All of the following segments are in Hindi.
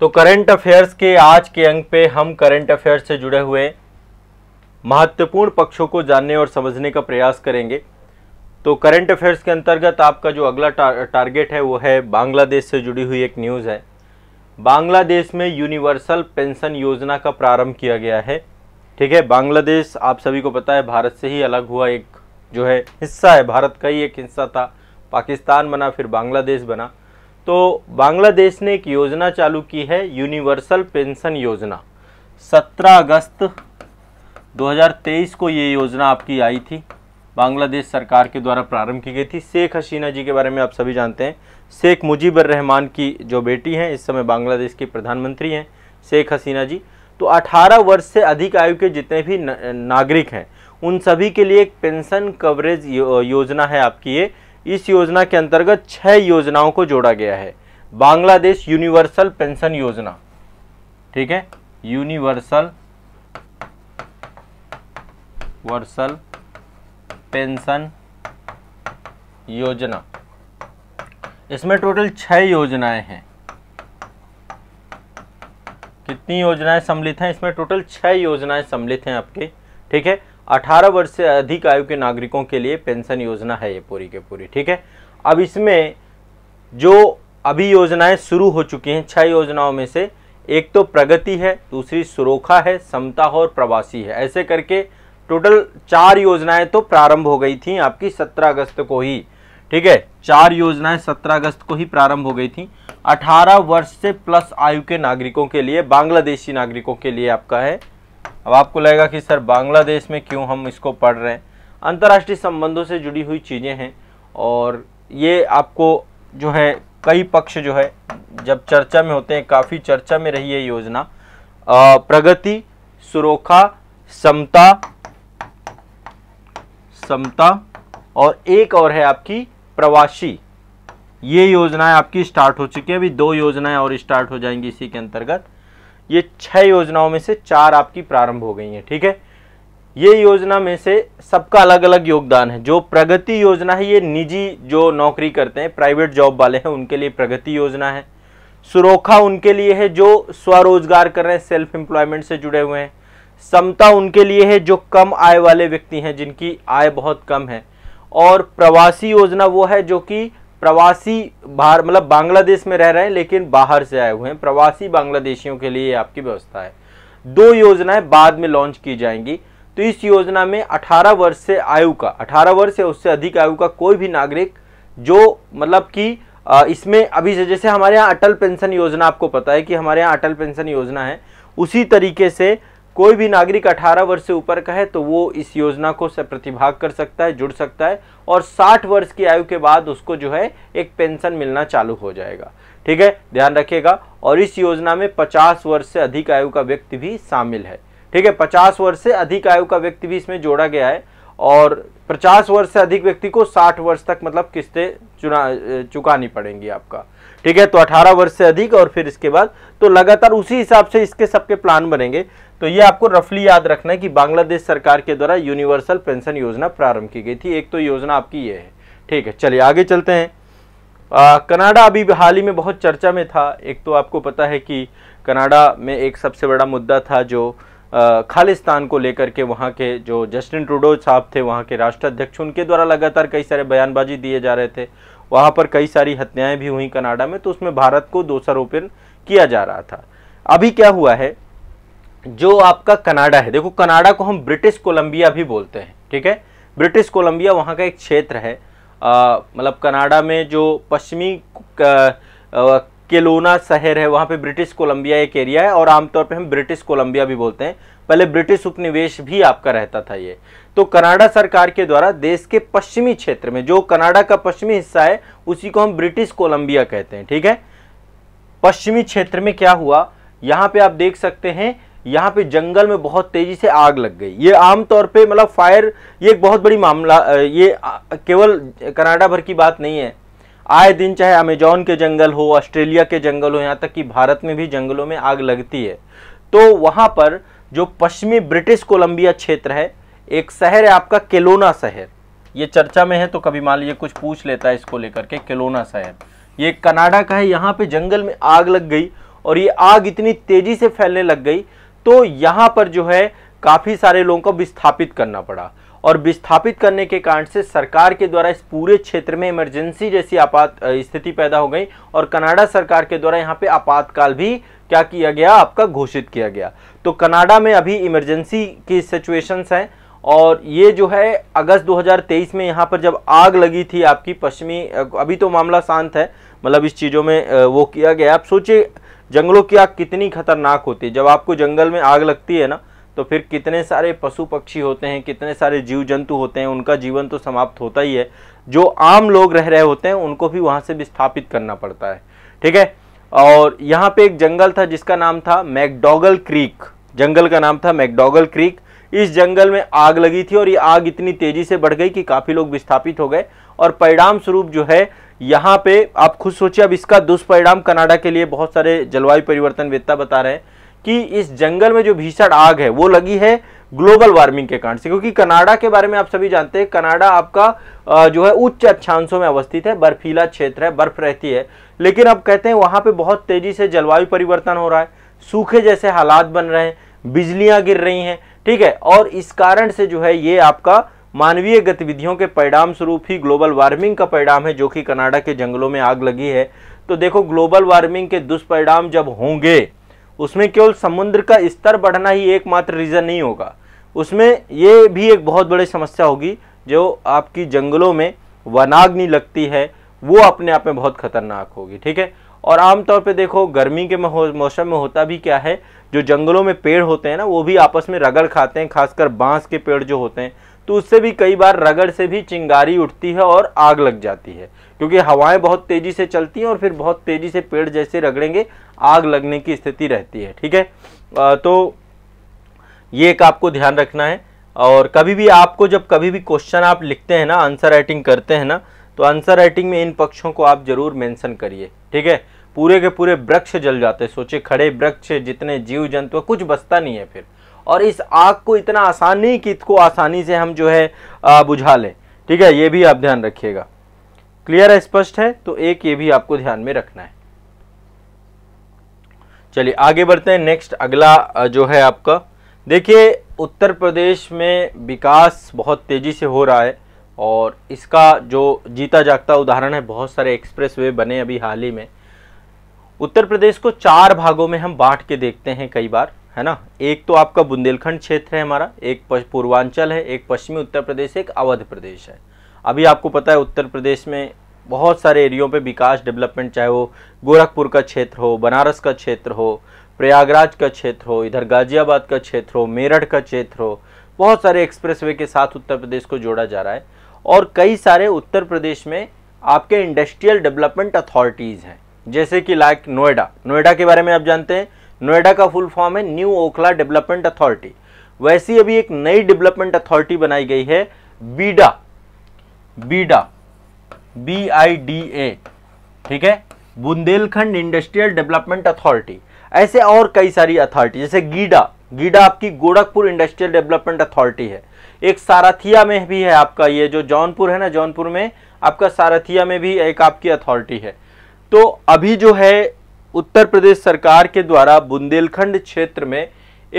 तो करंट अफेयर्स के आज के अंक पे हम करंट अफेयर्स से जुड़े हुए महत्वपूर्ण पक्षों को जानने और समझने का प्रयास करेंगे तो करंट अफेयर्स के अंतर्गत आपका जो अगला टार, टारगेट है वो है बांग्लादेश से जुड़ी हुई एक न्यूज़ है बांग्लादेश में यूनिवर्सल पेंशन योजना का प्रारंभ किया गया है ठीक है बांग्लादेश आप सभी को पता है भारत से ही अलग हुआ एक जो है हिस्सा है भारत का ही एक हिस्सा था पाकिस्तान बना फिर बांग्लादेश बना तो बांग्लादेश ने एक योजना चालू की है यूनिवर्सल पेंशन योजना 17 अगस्त 2023 को ये योजना आपकी आई थी बांग्लादेश सरकार के द्वारा प्रारंभ की गई थी शेख हसीना जी के बारे में आप सभी जानते हैं शेख मुजीबर रहमान की जो बेटी हैं इस समय बांग्लादेश की प्रधानमंत्री हैं शेख हसीना जी तो 18 वर्ष से अधिक आयु के जितने भी नागरिक हैं उन सभी के लिए एक पेंशन कवरेज योजना है आपकी ये इस योजना के अंतर्गत छह योजनाओं को जोड़ा गया है बांग्लादेश यूनिवर्सल पेंशन योजना ठीक है यूनिवर्सल वर्सल पेंशन योजना इसमें टोटल छह योजनाएं हैं कितनी योजनाएं सम्मिलित हैं इसमें टोटल छह योजनाएं सम्मिलित हैं आपके ठीक है 18 वर्ष से अधिक आयु के नागरिकों के लिए पेंशन योजना है ये पूरी के पूरी ठीक है अब इसमें जो अभी योजनाएं शुरू हो चुकी हैं छह योजनाओं में से एक तो प्रगति है दूसरी सुरोखा है समता और प्रवासी है ऐसे करके टोटल चार योजनाएं तो प्रारंभ हो गई थी आपकी सत्रह अगस्त को ही ठीक है चार योजनाएं सत्रह अगस्त को ही प्रारंभ हो गई थी अठारह वर्ष से प्लस आयु के नागरिकों के लिए बांग्लादेशी नागरिकों के लिए आपका है अब आपको लगेगा कि सर बांग्लादेश में क्यों हम इसको पढ़ रहे हैं अंतर्राष्ट्रीय संबंधों से जुड़ी हुई चीज़ें हैं और ये आपको जो है कई पक्ष जो है जब चर्चा में होते हैं काफ़ी चर्चा में रही है योजना प्रगति सुरोखा समता समता और एक और है आपकी प्रवासी ये योजनाएं आपकी स्टार्ट हो चुकी है अभी दो योजनाएं और स्टार्ट हो जाएंगी इसी के अंतर्गत ये छह योजनाओं में से चार आपकी प्रारंभ हो गई हैं ठीक है ये योजना में से सबका अलग अलग योगदान है जो प्रगति योजना है ये निजी जो नौकरी करते हैं प्राइवेट जॉब वाले हैं उनके लिए प्रगति योजना है सुरोखा उनके लिए है जो स्वरोजगार कर रहे हैं सेल्फ एम्प्लॉयमेंट से जुड़े हुए हैं समता उनके लिए है जो कम आय वाले व्यक्ति हैं जिनकी आय बहुत कम है और प्रवासी योजना वो है जो कि प्रवासी बाहर मतलब बांग्लादेश में रह रहे हैं लेकिन बाहर से आए हुए हैं प्रवासी बांग्लादेशियों के लिए आपकी व्यवस्था है दो योजनाएं बाद में लॉन्च की जाएंगी तो इस योजना में 18 वर्ष से आयु का 18 वर्ष से उससे अधिक आयु का कोई भी नागरिक जो मतलब कि इसमें अभी से जैसे हमारे यहाँ अटल पेंशन योजना आपको पता है कि हमारे यहाँ अटल पेंशन योजना है उसी तरीके से कोई भी नागरिक 18 वर्ष से ऊपर का है तो वो इस योजना को प्रतिभाग कर सकता है जुड़ सकता है और 60 वर्ष की आयु के बाद उसको जो है एक पेंशन मिलना चालू हो जाएगा ठीक है ध्यान रखिएगा और इस योजना में 50 वर्ष से अधिक आयु का व्यक्ति भी शामिल है ठीक है 50 वर्ष से अधिक आयु का व्यक्ति भी इसमें जोड़ा गया है और पचास वर्ष से अधिक व्यक्ति को साठ वर्ष तक मतलब किस्तें चुना चुकानी पड़ेंगी आपका ठीक है तो 18 वर्ष से अधिक और फिर इसके बाद तो लगातार उसी हिसाब से इसके सबके प्लान बनेंगे तो ये आपको रफली याद रखना है कि बांग्लादेश सरकार के द्वारा यूनिवर्सल पेंशन योजना प्रारंभ की गई थी एक तो योजना आपकी ये है ठीक है चलिए आगे चलते हैं कनाडा अभी हाल ही में बहुत चर्चा में था एक तो आपको पता है कि कनाडा में एक सबसे बड़ा मुद्दा था जो खालिस्तान को लेकर के वहाँ के जो जस्टिन ट्रूडो साहब थे वहाँ के राष्ट्राध्यक्ष उनके द्वारा लगातार कई सारे बयानबाजी दिए जा रहे थे वहाँ पर कई सारी हत्याएं भी हुई कनाडा में तो उसमें भारत को दोषारोपण किया जा रहा था अभी क्या हुआ है जो आपका कनाडा है देखो कनाडा को हम ब्रिटिश कोलंबिया भी बोलते हैं ठीक है ब्रिटिश कोलंबिया वहाँ का एक क्षेत्र है मतलब कनाडा में जो पश्चिमी केलोना शहर है वहाँ पे ब्रिटिश कोलंबिया एक एरिया है और आमतौर पे हम ब्रिटिश कोलंबिया भी बोलते हैं पहले ब्रिटिश उपनिवेश भी आपका रहता था ये तो कनाडा सरकार के द्वारा देश के पश्चिमी क्षेत्र में जो कनाडा का पश्चिमी हिस्सा है उसी को हम ब्रिटिश कोलंबिया कहते हैं ठीक है पश्चिमी क्षेत्र में क्या हुआ यहाँ पे आप देख सकते हैं यहाँ पे जंगल में बहुत तेज़ी से आग लग गई ये आमतौर पे मतलब फायर ये एक बहुत बड़ी मामला ये केवल कनाडा भर की बात नहीं है आए दिन चाहे अमेजोन के जंगल हो ऑस्ट्रेलिया के जंगल हो यहाँ तक कि भारत में भी जंगलों में आग लगती है तो वहाँ पर जो पश्चिमी ब्रिटिश कोलंबिया क्षेत्र है एक शहर है आपका केलोना शहर ये चर्चा में है तो कभी मान लीजिए कुछ पूछ लेता है इसको लेकर के केलोना शहर ये कनाडा का है यहाँ पे जंगल में आग लग गई और ये आग इतनी तेज़ी से फैलने लग गई तो यहां पर जो है काफ़ी सारे लोगों को विस्थापित करना पड़ा और विस्थापित करने के कारण से सरकार के द्वारा इस पूरे क्षेत्र में इमरजेंसी जैसी आपात स्थिति पैदा हो गई और कनाडा सरकार के द्वारा यहाँ पे आपातकाल भी क्या किया गया आपका घोषित किया गया तो कनाडा में अभी इमरजेंसी की सिचुएशंस हैं और ये जो है अगस्त 2023 में यहाँ पर जब आग लगी थी आपकी पश्चिमी अभी तो मामला शांत है मतलब इस चीज़ों में वो किया गया आप सोचिए जंगलों की आग कितनी खतरनाक होती है जब आपको जंगल में आग लगती है ना तो फिर कितने सारे पशु पक्षी होते हैं कितने सारे जीव जंतु होते हैं उनका जीवन तो समाप्त होता ही है जो आम लोग रह रहे होते हैं उनको भी वहाँ से विस्थापित करना पड़ता है ठीक है और यहाँ पे एक जंगल था जिसका नाम था मैकडॉगल क्रीक जंगल का नाम था मैकडॉगल क्रीक इस जंगल में आग लगी थी और ये आग इतनी तेजी से बढ़ गई कि काफ़ी लोग विस्थापित हो गए और परिणाम स्वरूप जो है यहाँ पे आप खुद सोचिए अब इसका दुष्परिणाम कनाडा के लिए बहुत सारे जलवायु वेत्ता बता रहे हैं कि इस जंगल में जो भीषण आग है वो लगी है ग्लोबल वार्मिंग के कारण से क्योंकि कनाडा के बारे में आप सभी जानते हैं कनाडा आपका जो है उच्च अक्षांशों में अवस्थित है बर्फीला क्षेत्र है बर्फ रहती है लेकिन अब कहते हैं वहाँ पे बहुत तेजी से जलवायु परिवर्तन हो रहा है सूखे जैसे हालात बन रहे हैं बिजलियाँ गिर रही हैं ठीक है और इस कारण से जो है ये आपका मानवीय गतिविधियों के परिणाम स्वरूप ही ग्लोबल वार्मिंग का परिणाम है जो कि कनाडा के जंगलों में आग लगी है तो देखो ग्लोबल वार्मिंग के दुष्परिणाम जब होंगे उसमें केवल समुद्र का स्तर बढ़ना ही एकमात्र रीज़न नहीं होगा उसमें ये भी एक बहुत बड़ी समस्या होगी जो आपकी जंगलों में वनाग्नि लगती है वो अपने आप में बहुत खतरनाक होगी ठीक है और आमतौर पे देखो गर्मी के मौसम में होता भी क्या है जो जंगलों में पेड़ होते हैं ना वो भी आपस में रगड़ खाते हैं खासकर बांस के पेड़ जो होते हैं तो उससे भी कई बार रगड़ से भी चिंगारी उठती है और आग लग जाती है क्योंकि हवाएं बहुत तेज़ी से चलती हैं और फिर बहुत तेज़ी से पेड़ जैसे रगड़ेंगे आग लगने की स्थिति रहती है ठीक है तो ये एक आपको ध्यान रखना है और कभी भी आपको जब कभी भी क्वेश्चन आप लिखते हैं ना आंसर राइटिंग करते हैं ना तो आंसर राइटिंग में इन पक्षों को आप जरूर मेंशन करिए ठीक है पूरे के पूरे वृक्ष जल जाते हैं सोचे खड़े वृक्ष जितने जीव जंतु कुछ बसता नहीं है फिर और इस आग को इतना आसान नहीं कि इसको आसानी से हम जो है बुझा लें ठीक है ये भी आप ध्यान रखिएगा क्लियर है स्पष्ट है तो एक ये भी आपको ध्यान में रखना है चलिए आगे बढ़ते हैं नेक्स्ट अगला जो है आपका देखिए उत्तर प्रदेश में विकास बहुत तेज़ी से हो रहा है और इसका जो जीता जागता उदाहरण है बहुत सारे एक्सप्रेस वे बने अभी हाल ही में उत्तर प्रदेश को चार भागों में हम बांट के देखते हैं कई बार है ना एक तो आपका बुंदेलखंड क्षेत्र है हमारा एक पूर्वांचल है एक पश्चिमी उत्तर प्रदेश एक अवध प्रदेश है अभी आपको पता है उत्तर प्रदेश में बहुत सारे एरियो पे विकास डेवलपमेंट चाहे वो गोरखपुर का क्षेत्र हो बनारस का क्षेत्र हो प्रयागराज का क्षेत्र हो इधर गाजियाबाद का क्षेत्र हो मेरठ का क्षेत्र हो बहुत सारे एक्सप्रेसवे के साथ उत्तर प्रदेश को जोड़ा जा रहा है और कई सारे उत्तर प्रदेश में आपके इंडस्ट्रियल डेवलपमेंट अथॉरिटीज़ हैं जैसे कि लाइक नोएडा नोएडा के बारे में आप जानते हैं नोएडा का फुल फॉर्म है न्यू ओखला डेवलपमेंट अथॉरिटी वैसी अभी एक नई डेवलपमेंट अथॉरिटी बनाई गई है बीडा बीडा बी आई डी ए ठीक है बुंदेलखंड इंडस्ट्रियल डेवलपमेंट अथॉरिटी ऐसे और कई सारी अथॉरिटी जैसे गीडा गीडा आपकी गोरखपुर इंडस्ट्रियल डेवलपमेंट अथॉरिटी है एक साराथिया में भी है आपका ये जो जौनपुर है ना जौनपुर में आपका सारथिया में भी एक आपकी अथॉरिटी है तो अभी जो है उत्तर प्रदेश सरकार के द्वारा बुंदेलखंड क्षेत्र में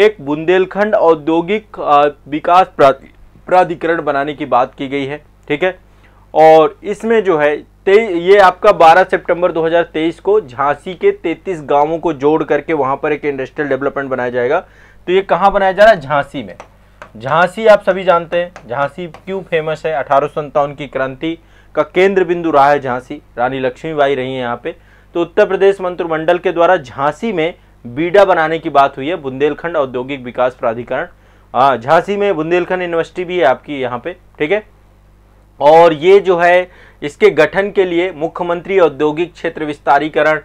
एक बुंदेलखंड औद्योगिक विकास प्राधिकरण बनाने की बात की गई है ठीक है और इसमें जो है ये आपका 12 सितंबर 2023 को झांसी के 33 गांवों को जोड़ करके वहां पर एक इंडस्ट्रियल डेवलपमेंट बनाया जाएगा तो ये कहाँ बनाया जा रहा है झांसी में झांसी आप सभी जानते हैं झांसी क्यों फेमस है अठारह की क्रांति का केंद्र बिंदु रहा है झांसी रानी लक्ष्मीबाई रही है यहाँ पे तो उत्तर प्रदेश मंत्रिमंडल के द्वारा झांसी में बीडा बनाने की बात हुई है बुंदेलखंड औद्योगिक विकास प्राधिकरण झांसी में बुंदेलखंड यूनिवर्सिटी भी है आपकी यहाँ पे ठीक है और ये जो है इसके गठन के लिए मुख्यमंत्री औद्योगिक क्षेत्र विस्तारीकरण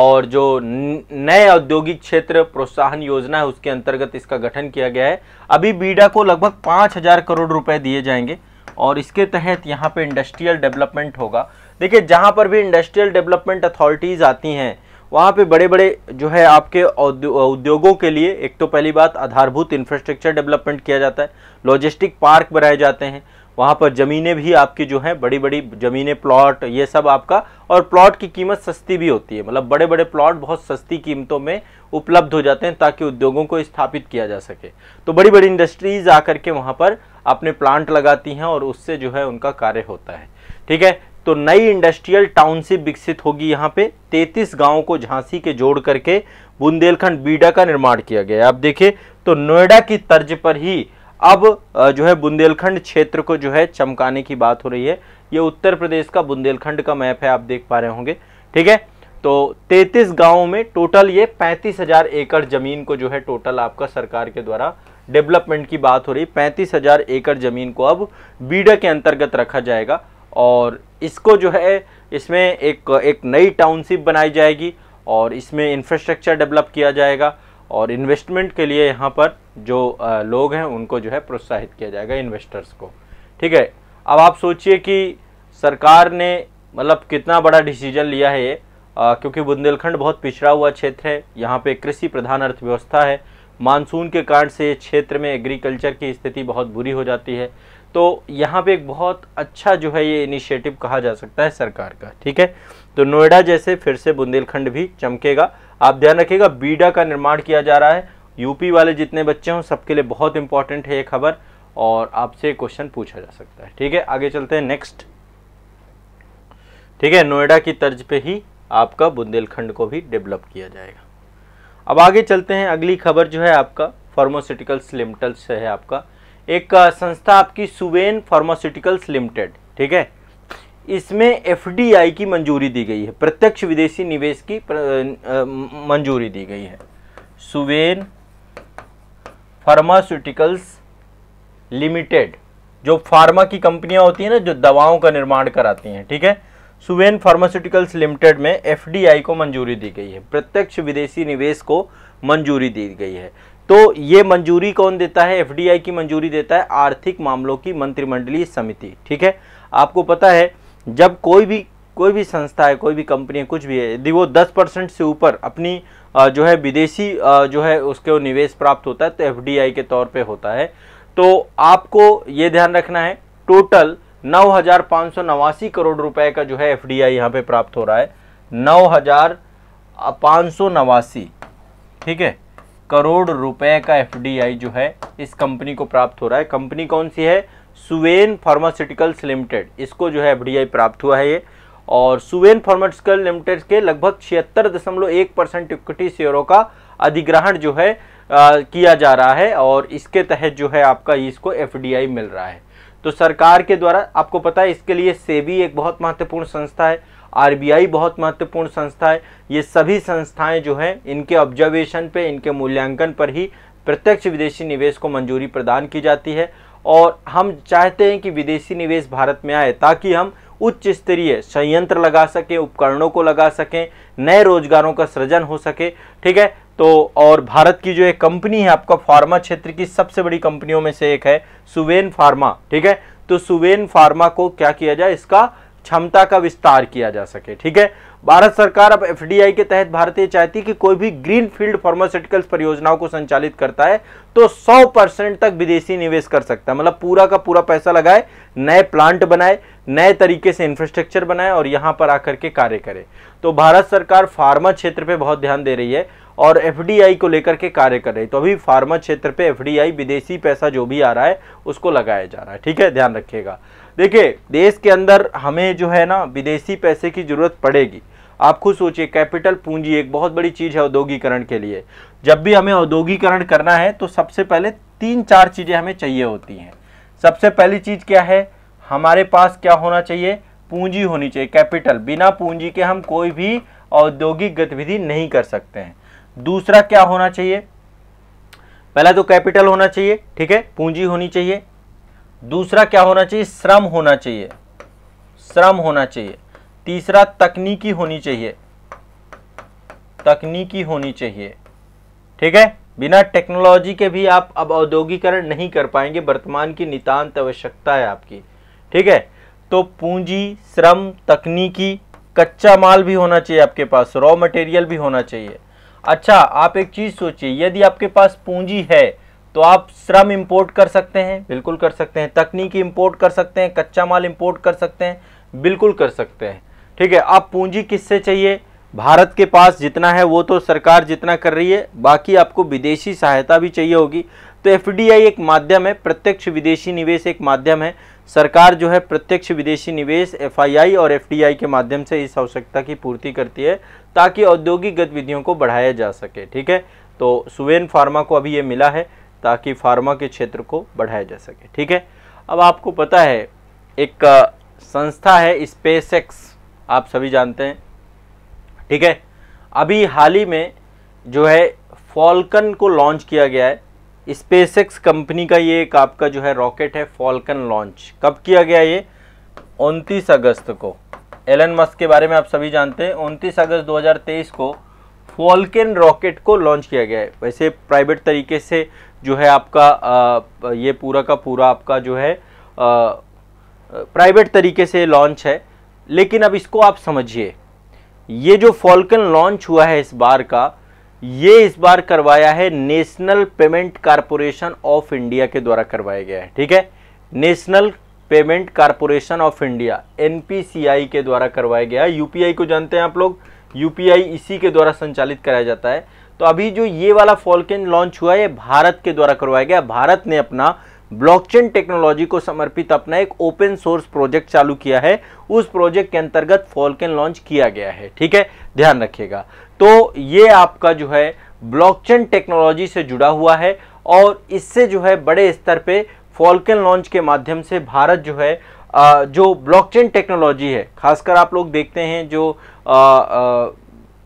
और जो नए औद्योगिक क्षेत्र प्रोत्साहन योजना है उसके अंतर्गत इसका गठन किया गया है अभी बीडा को लगभग पाँच हज़ार करोड़ रुपए दिए जाएंगे और इसके तहत यहाँ पे इंडस्ट्रियल डेवलपमेंट होगा देखिए जहाँ पर भी इंडस्ट्रियल डेवलपमेंट अथॉरिटीज़ आती हैं वहाँ पे बड़े बड़े जो है आपके उद्योगों के लिए एक तो पहली बात आधारभूत इंफ्रास्ट्रक्चर डेवलपमेंट किया जाता है लॉजिस्टिक पार्क बनाए जाते हैं वहाँ पर ज़मीनें भी आपकी जो हैं बड़ी बड़ी ज़मीनें प्लॉट ये सब आपका और प्लॉट की कीमत सस्ती भी होती है मतलब बड़े बड़े प्लॉट बहुत सस्ती कीमतों में उपलब्ध हो जाते हैं ताकि उद्योगों को स्थापित किया जा सके तो बड़ी बड़ी इंडस्ट्रीज़ आकर के वहाँ पर अपने प्लांट लगाती हैं और उससे जो है उनका कार्य होता है ठीक है तो नई इंडस्ट्रियल टाउनशिप विकसित होगी यहाँ पे 33 गांवों को झांसी के जोड़ करके बुंदेलखंड बीडा का निर्माण किया गया आप देखिए तो नोएडा की तर्ज पर ही अब जो है बुंदेलखंड क्षेत्र को जो है चमकाने की बात हो रही है ये उत्तर प्रदेश का बुंदेलखंड का मैप है आप देख पा रहे होंगे ठीक है तो 33 गांवों में टोटल ये 35,000 एकड़ जमीन को जो है टोटल आपका सरकार के द्वारा डेवलपमेंट की बात हो रही है 35,000 एकड़ जमीन को अब बीडा के अंतर्गत रखा जाएगा और इसको जो है इसमें एक एक नई टाउनशिप बनाई जाएगी और इसमें इंफ्रास्ट्रक्चर डेवलप किया जाएगा और इन्वेस्टमेंट के लिए यहाँ पर जो लोग हैं उनको जो है प्रोत्साहित किया जाएगा इन्वेस्टर्स को ठीक है अब आप सोचिए कि सरकार ने मतलब कितना बड़ा डिसीजन लिया है ये क्योंकि बुंदेलखंड बहुत पिछड़ा हुआ क्षेत्र है यहाँ पे कृषि प्रधान अर्थव्यवस्था है मानसून के कारण से क्षेत्र में एग्रीकल्चर की स्थिति बहुत बुरी हो जाती है तो यहाँ पे एक बहुत अच्छा जो है ये इनिशिएटिव कहा जा सकता है सरकार का ठीक है तो नोएडा जैसे फिर से बुंदेलखंड भी चमकेगा आप ध्यान रखिएगा बीडा का निर्माण किया जा रहा है यूपी वाले जितने बच्चे हों सबके लिए बहुत इंपॉर्टेंट है ये खबर और आपसे क्वेश्चन पूछा जा सकता है ठीक है आगे चलते हैं नेक्स्ट ठीक है नोएडा की तर्ज पे ही आपका बुंदेलखंड को भी डेवलप किया जाएगा अब आगे चलते हैं अगली खबर जो है आपका फार्मास्यूटिकल्स लिमिटल से है आपका एक संस्था आपकी सुवेन फार्मास्यूटिकल्स लिमिटेड ठीक है इसमें एफडीआई की मंजूरी दी गई है प्रत्यक्ष विदेशी निवेश की मंजूरी दी गई है सुवेन फार्मास्यूटिकल्स लिमिटेड जो फार्मा की कंपनियां होती हैं ना जो दवाओं का निर्माण कराती हैं ठीक है सुवेन फार्मास्यूटिकल्स लिमिटेड में एफडीआई को मंजूरी दी गई है प्रत्यक्ष विदेशी निवेश को मंजूरी दी गई है तो ये मंजूरी कौन देता है एफ की मंजूरी देता है आर्थिक मामलों की मंत्रिमंडलीय समिति ठीक है आपको पता है जब कोई भी कोई भी संस्था है कोई भी कंपनी है कुछ भी है यदि वो 10 परसेंट से ऊपर अपनी जो है विदेशी जो है उसके निवेश प्राप्त होता है तो एफडीआई के तौर पे होता है तो आपको ये ध्यान रखना है टोटल नौ हजार सौ नवासी करोड़ रुपए का जो है एफ डी यहाँ पे प्राप्त हो रहा है नौ हजार सौ नवासी ठीक है करोड़ रुपए का एफडीआई जो है इस कंपनी को प्राप्त हो रहा है कंपनी कौन सी है सुवेन फार्मास्यूटिकल्स लिमिटेड इसको जो है एफडीआई प्राप्त हुआ है ये और सुवेन फार्मास्यूटिकल लिमिटेड के लगभग छिहत्तर दशमलव एक परसेंट इक्विटी शेयरों का अधिग्रहण जो है आ, किया जा रहा है और इसके तहत जो है आपका इसको एफ मिल रहा है तो सरकार के द्वारा आपको पता है इसके लिए सेबी एक बहुत महत्वपूर्ण संस्था है आरबीआई बहुत महत्वपूर्ण संस्था है ये सभी संस्थाएं जो हैं इनके ऑब्जर्वेशन पे इनके मूल्यांकन पर ही प्रत्यक्ष विदेशी निवेश को मंजूरी प्रदान की जाती है और हम चाहते हैं कि विदेशी निवेश भारत में आए ताकि हम उच्च स्तरीय संयंत्र लगा सकें उपकरणों को लगा सकें नए रोजगारों का सृजन हो सके ठीक है तो और भारत की जो एक कंपनी है आपका फार्मा क्षेत्र की सबसे बड़ी कंपनियों में से एक है सुवेन फार्मा ठीक है तो सुवेन फार्मा को क्या किया जाए इसका क्षमता का विस्तार किया जा सके ठीक है भारत सरकार अब एफडीआई के तहत भारत चाहती है कि कोई भी ग्रीन फील्ड फार्मास्यूटिकल्स परियोजनाओं को संचालित करता है तो 100 परसेंट तक विदेशी निवेश कर सकता है मतलब पूरा का पूरा पैसा लगाए नए प्लांट बनाए नए तरीके से इंफ्रास्ट्रक्चर बनाए और यहां पर आकर के कार्य करे तो भारत सरकार फार्मा क्षेत्र पर बहुत ध्यान दे रही है और एफ को लेकर के कार्य कर रही है तो अभी फार्मा क्षेत्र पर एफडीआई विदेशी पैसा जो भी आ रहा है उसको लगाया जा रहा है ठीक है ध्यान रखिएगा देखिए देश के अंदर हमें जो है ना विदेशी पैसे की ज़रूरत पड़ेगी आप खुद सोचिए कैपिटल पूंजी एक बहुत बड़ी चीज़ है औद्योगिकरण के लिए जब भी हमें औद्योगिकरण करना है तो सबसे पहले तीन चार चीज़ें हमें चाहिए होती हैं सबसे पहली चीज़ क्या है हमारे पास क्या होना चाहिए पूंजी होनी चाहिए कैपिटल बिना पूंजी के हम कोई भी औद्योगिक गतिविधि नहीं कर सकते हैं दूसरा क्या होना चाहिए पहला तो कैपिटल होना चाहिए ठीक है पूंजी होनी चाहिए दूसरा क्या होना चाहिए श्रम होना चाहिए श्रम होना चाहिए तीसरा तकनीकी होनी चाहिए तकनीकी होनी चाहिए ठीक है बिना टेक्नोलॉजी के भी आप अब औद्योगिकरण नहीं कर पाएंगे वर्तमान की नितान्त आवश्यकता है आपकी ठीक है तो पूंजी श्रम तकनीकी कच्चा माल भी होना चाहिए आपके पास रॉ मटेरियल भी होना चाहिए अच्छा आप एक चीज़ सोचिए यदि आपके पास पूंजी है तो आप श्रम इंपोर्ट कर सकते हैं बिल्कुल कर सकते हैं तकनीकी इंपोर्ट कर सकते हैं कच्चा माल इंपोर्ट कर सकते हैं बिल्कुल कर सकते हैं ठीक है आप पूंजी किससे चाहिए भारत के पास जितना है वो तो सरकार जितना कर रही है बाकी आपको विदेशी सहायता भी चाहिए होगी तो एफ एक माध्यम है प्रत्यक्ष विदेशी निवेश एक माध्यम है सरकार जो है प्रत्यक्ष विदेशी निवेश एफ और एफ के माध्यम से इस आवश्यकता की पूर्ति करती है ताकि औद्योगिक गतिविधियों को बढ़ाया जा सके ठीक है तो सुवेन फार्मा को अभी ये मिला है ताकि फार्मा के क्षेत्र को बढ़ाया जा सके ठीक है अब आपको पता है एक संस्था है स्पेस आप सभी जानते हैं ठीक है अभी हाल ही में जो है फॉल्कन को लॉन्च किया गया है स्पेस कंपनी का ये एक आपका जो है रॉकेट है फॉल्कन लॉन्च कब किया गया ये 29 अगस्त को एलन मस्क के बारे में आप सभी जानते हैं उनतीस अगस्त 2023 को फॉल्कन रॉकेट को लॉन्च किया गया है वैसे प्राइवेट तरीके से जो है आपका ये पूरा का पूरा आपका जो है प्राइवेट तरीके से लॉन्च है लेकिन अब इसको आप समझिए ये जो फॉल्कन लॉन्च हुआ है इस बार का ये इस बार करवाया है national payment corporation of India के द्वारा करवाया गया है ठीक है national payment corporation of India एन के द्वारा करवाया गया है यूपीआई को जानते हैं आप लोग यूपीआई इसी के द्वारा संचालित कराया जाता है तो अभी जो ये वाला फॉल्केन लॉन्च हुआ है भारत के द्वारा करवाया गया भारत ने अपना ब्लॉकचेन टेक्नोलॉजी को समर्पित अपना एक ओपन सोर्स प्रोजेक्ट चालू किया है उस प्रोजेक्ट के अंतर्गत फॉल्केन लॉन्च किया गया है ठीक है ध्यान रखिएगा तो ये आपका जो है ब्लॉकचेन टेक्नोलॉजी से जुड़ा हुआ है और इससे जो है बड़े स्तर पे फॉल्केन लॉन्च के माध्यम से भारत जो है जो ब्लॉकचेन टेक्नोलॉजी है खासकर आप लोग देखते हैं जो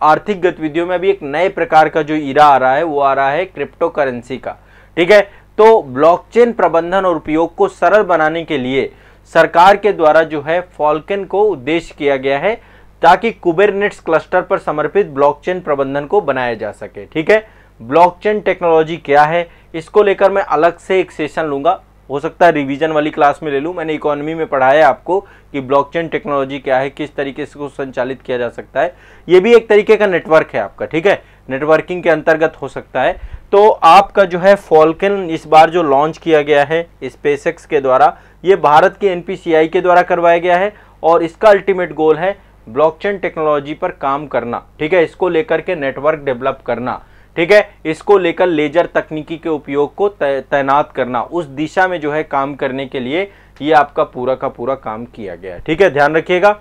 आर्थिक गतिविधियों में अभी एक नए प्रकार का जो इरा आ रहा है वो आ रहा है क्रिप्टो करेंसी का ठीक है तो ब्लॉकचेन प्रबंधन और उपयोग को सरल बनाने के लिए सरकार के द्वारा जो है फॉल्कन को उद्देश्य किया गया है ताकि कुबेरनेट्स क्लस्टर पर समर्पित ब्लॉकचेन प्रबंधन को बनाया जा सके ठीक है ब्लॉकचेन टेक्नोलॉजी क्या है इसको लेकर मैं अलग से एक सेशन लूंगा हो सकता है रिवीजन वाली क्लास में ले लूँ मैंने इकोनॉमी में पढ़ाया आपको कि ब्लॉकचेन टेक्नोलॉजी क्या है किस तरीके से संचालित किया जा सकता है ये भी एक तरीके का नेटवर्क है आपका ठीक है नेटवर्किंग के अंतर्गत हो सकता है तो आपका जो है फॉल्कन इस बार जो लॉन्च किया गया है स्पेसएक्स के द्वारा ये भारत के एन के द्वारा करवाया गया है और इसका अल्टीमेट गोल है ब्लॉकचेन टेक्नोलॉजी पर काम करना ठीक है इसको लेकर के नेटवर्क डेवलप करना ठीक है इसको लेकर लेजर तकनीकी के उपयोग को तैनात करना उस दिशा में जो है काम करने के लिए ये आपका पूरा का पूरा काम किया गया ठीक है ध्यान रखिएगा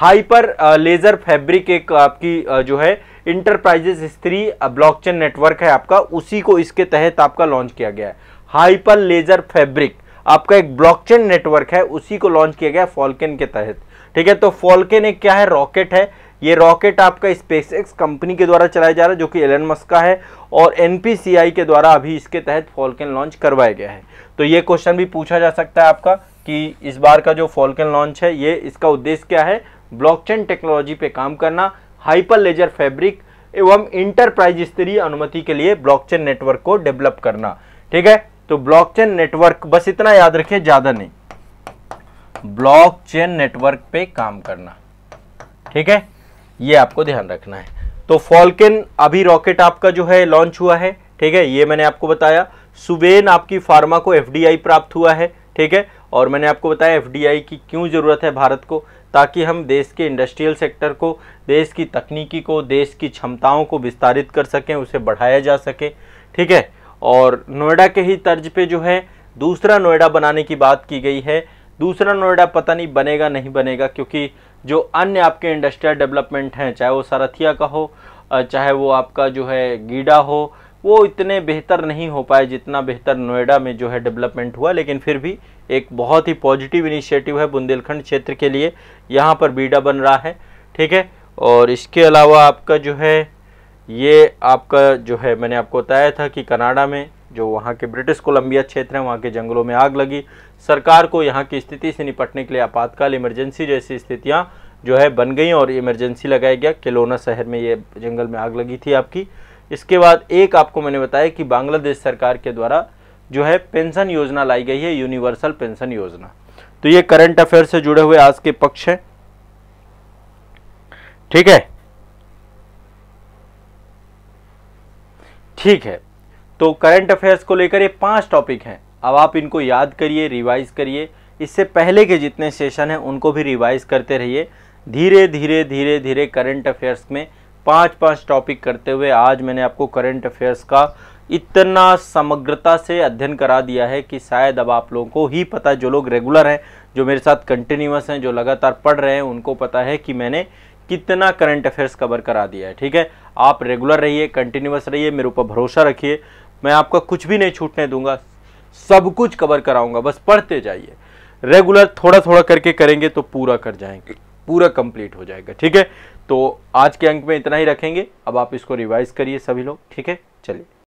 हाइपर लेजर फैब्रिक एक आपकी जो है इंटरप्राइजेस स्त्री ब्लॉकचेन नेटवर्क है आपका उसी को इसके तहत आपका लॉन्च किया गया है हाइपर लेजर फैब्रिक आपका एक ब्लॉकचेन नेटवर्क है उसी को लॉन्च किया गया फॉल्केन के तहत ठीक है तो फॉल्केन एक क्या है रॉकेट है ये रॉकेट आपका स्पेसएक्स कंपनी के द्वारा चलाया जा रहा है जो कि एलन मस्क का है और एनपीसीआई के द्वारा अभी इसके तहत फॉल्कन लॉन्च करवाया गया है तो ये क्वेश्चन भी पूछा जा सकता है आपका कि इस बार का जो फॉल्कन लॉन्च है ये इसका उद्देश्य क्या है ब्लॉकचेन टेक्नोलॉजी पे काम करना हाइपर लेजर फैब्रिक एवं इंटरप्राइज स्तरीय अनुमति के लिए ब्लॉकचेन नेटवर्क को डेवलप करना ठीक है तो ब्लॉकचेन नेटवर्क बस इतना याद रखिए ज़्यादा नहीं ब्लॉकचेन नेटवर्क पे काम करना ठीक है ये आपको ध्यान रखना है तो फॉल्कन अभी रॉकेट आपका जो है लॉन्च हुआ है ठीक है ये मैंने आपको बताया सुबेन आपकी फार्मा को एफडीआई प्राप्त हुआ है ठीक है और मैंने आपको बताया एफडीआई की क्यों ज़रूरत है भारत को ताकि हम देश के इंडस्ट्रियल सेक्टर को देश की तकनीकी को देश की क्षमताओं को विस्तारित कर सकें उसे बढ़ाया जा सके ठीक है और नोएडा के ही तर्ज पे जो है दूसरा नोएडा बनाने की बात की गई है दूसरा नोएडा पता नहीं बनेगा नहीं बनेगा क्योंकि जो अन्य आपके इंडस्ट्रियल डेवलपमेंट हैं चाहे वो सरथिया का हो चाहे वो आपका जो है गीडा हो वो इतने बेहतर नहीं हो पाए जितना बेहतर नोएडा में जो है डेवलपमेंट हुआ लेकिन फिर भी एक बहुत ही पॉजिटिव इनिशिएटिव है बुंदेलखंड क्षेत्र के लिए यहाँ पर बीडा बन रहा है ठीक है और इसके अलावा आपका जो है ये आपका जो है मैंने आपको बताया था कि कनाडा में जो वहाँ के ब्रिटिश कोलंबिया क्षेत्र है वहाँ के जंगलों में आग लगी सरकार को यहाँ की स्थिति से निपटने के लिए आपातकाल इमरजेंसी जैसी स्थितियाँ जो है बन गई और इमरजेंसी लगाया गया केलोना शहर में ये जंगल में आग लगी थी आपकी इसके बाद एक आपको मैंने बताया कि बांग्लादेश सरकार के द्वारा जो है पेंशन योजना लाई गई है यूनिवर्सल पेंशन योजना तो ये करंट अफेयर से जुड़े हुए आज के पक्ष हैं ठीक है ठीक है तो करंट अफेयर्स को लेकर ये पांच टॉपिक हैं अब आप इनको याद करिए रिवाइज करिए इससे पहले के जितने सेशन हैं उनको भी रिवाइज करते रहिए धीरे धीरे धीरे धीरे करंट अफेयर्स में पांच पांच टॉपिक करते हुए आज मैंने आपको करंट अफेयर्स का इतना समग्रता से अध्ययन करा दिया है कि शायद अब आप लोगों को ही पता जो लोग रेगुलर हैं जो मेरे साथ कंटिन्यूस हैं जो लगातार पढ़ रहे हैं उनको पता है कि मैंने कितना करंट अफेयर्स कवर करा दिया है ठीक है आप रेगुलर रहिए कंटिन्यूस रहिए मेरे ऊपर भरोसा रखिए मैं आपका कुछ भी नहीं छूटने दूंगा सब कुछ कवर कराऊंगा बस पढ़ते जाइए रेगुलर थोड़ा थोड़ा करके करेंगे तो पूरा कर जाएंगे पूरा कंप्लीट हो जाएगा ठीक है तो आज के अंक में इतना ही रखेंगे अब आप इसको रिवाइज करिए सभी लोग ठीक है चलिए